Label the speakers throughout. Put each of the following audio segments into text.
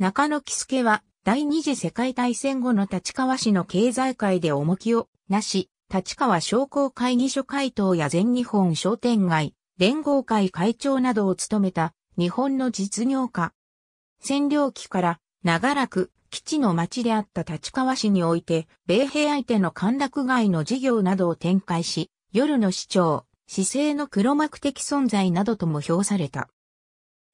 Speaker 1: 中野喜助は、第二次世界大戦後の立川市の経済界で重きをなし、立川商工会議所会頭や全日本商店街、連合会会長などを務めた日本の実業家。占領期から長らく基地の町であった立川市において、米兵相手の歓楽街の事業などを展開し、夜の市長、市政の黒幕的存在などとも評された。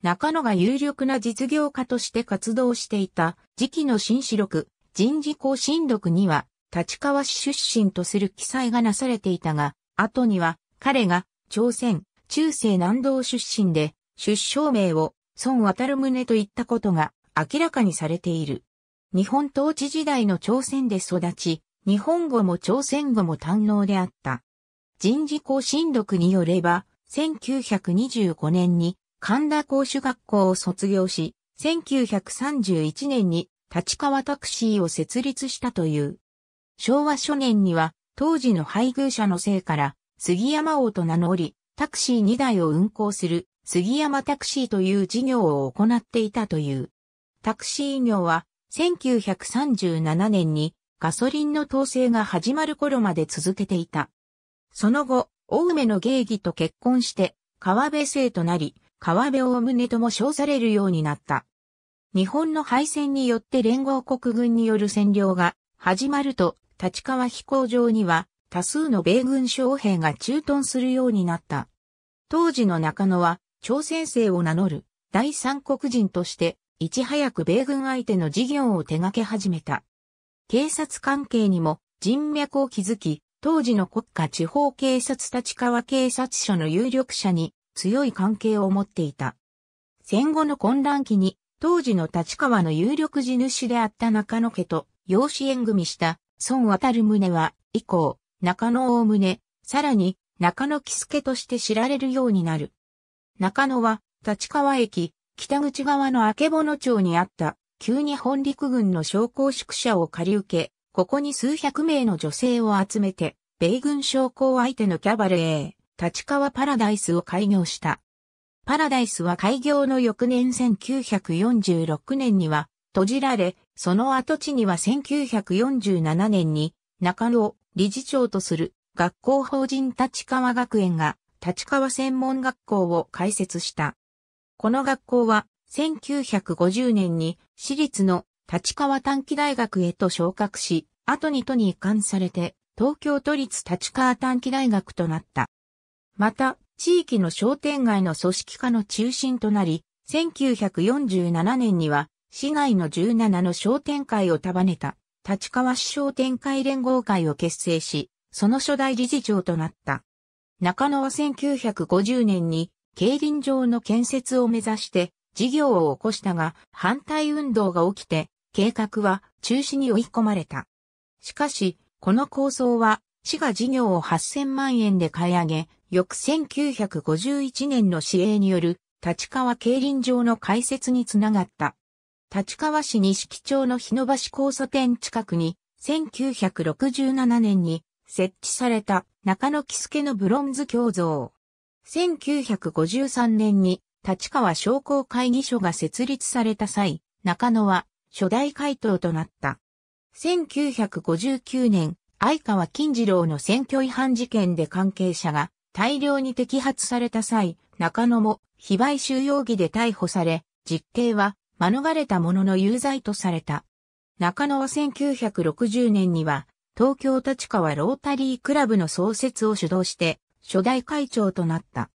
Speaker 1: 中野が有力な実業家として活動していた時期の新四録、人事更新録には、立川市出身とする記載がなされていたが、後には彼が朝鮮、中世南道出身で、出生名を孫渡宗といったことが明らかにされている。日本統治時代の朝鮮で育ち、日本語も朝鮮語も堪能であった。人事更新録によれば、1925年に神田公主学校を卒業し、1931年に立川タクシーを設立したという。昭和初年には、当時の配偶者のせいから、杉山王と名乗り、タクシー2台を運行する杉山タクシーという事業を行っていたという。タクシー業は1937年にガソリンの統制が始まる頃まで続けていた。その後、大梅の芸妓と結婚して川辺生となり、川辺大宗とも称されるようになった。日本の敗戦によって連合国軍による占領が始まると、立川飛行場には多数の米軍将兵が駐屯するようになった。当時の中野は、朝鮮生を名乗る第三国人として、いち早く米軍相手の事業を手掛け始めた。警察関係にも人脈を築き、当時の国家地方警察立川警察署の有力者に強い関係を持っていた。戦後の混乱期に、当時の立川の有力地主であった中野家と、養子縁組した孫渡宗は、以降、中野大宗、さらに中野喜助として知られるようになる。中野は、立川駅、北口側の曙町にあった、旧日本陸軍の将校宿舎を借り受け、ここに数百名の女性を集めて、米軍将校相手のキャバレー、立川パラダイスを開業した。パラダイスは開業の翌年1946年には閉じられ、その跡地には1947年に中野を理事長とする学校法人立川学園が立川専門学校を開設した。この学校は1950年に私立の立川短期大学へと昇格し、後に都に移管されて東京都立立川短期大学となった。また、地域の商店街の組織化の中心となり、1947年には、市内の17の商店会を束ねた、立川市商店会連合会を結成し、その初代理事長となった。中野は1950年に、競輪場の建設を目指して、事業を起こしたが、反対運動が起きて、計画は中止に追い込まれた。しかし、この構想は、市が事業を8000万円で買い上げ、翌1951年の市営による立川競輪場の開設につながった。立川市西木町の日野橋交差点近くに、1967年に設置された中野木助のブロンズ鏡像。1953年に立川商工会議所が設立された際、中野は初代会頭となった。1959年、相川金次郎の選挙違反事件で関係者が大量に摘発された際、中野も非売収容疑で逮捕され、実刑は免れたものの有罪とされた。中野は1960年には、東京立川ロータリークラブの創設を主導して、初代会長となった。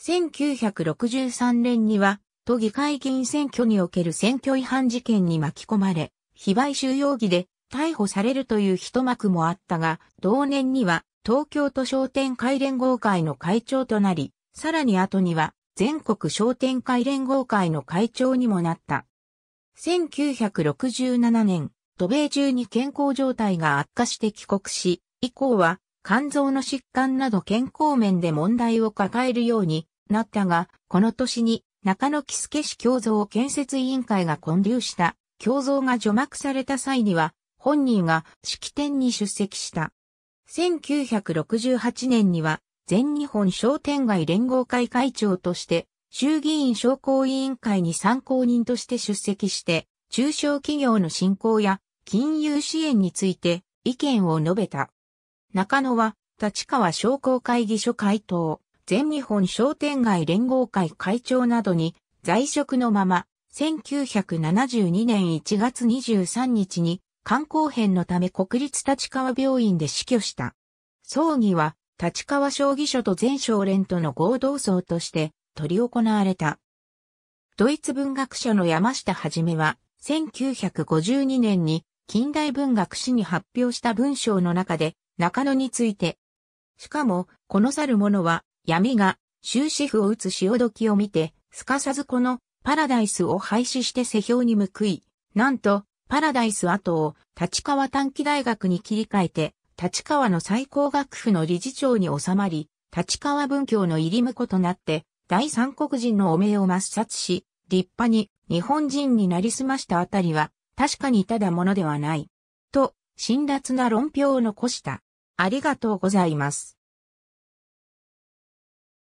Speaker 1: 1963年には、都議会議員選挙における選挙違反事件に巻き込まれ、非売収容疑で逮捕されるという一幕もあったが、同年には東京都商店会連合会の会長となり、さらに後には全国商店会連合会の会長にもなった。1967年、渡米中に健康状態が悪化して帰国し、以降は肝臓の疾患など健康面で問題を抱えるようになったが、この年に中野木助市共造建設委員会が混流した共造が除幕された際には、本人が式典に出席した。1968年には全日本商店街連合会会長として衆議院商工委員会に参考人として出席して中小企業の振興や金融支援について意見を述べた。中野は立川商工会議所会頭、全日本商店街連合会会長などに在職のまま1972年1月23日に肝硬変のため国立立川病院で死去した。葬儀は、立川将棋所と全省連との合同葬として執り行われた。ドイツ文学者の山下はじめは、1952年に近代文学史に発表した文章の中で中野について、しかも、この去る者は闇が終止符を打つ潮時を見て、すかさずこのパラダイスを廃止して世評に報い、なんとパラダイス跡を立川短期大学に切り替えて、立川の最高学府の理事長に収まり、立川文教の入り婿となって、第三国人の汚名を抹殺し、立派に日本人になりすましたあたりは、確かにただものではない。と、辛辣な論評を残した。ありがとうございます。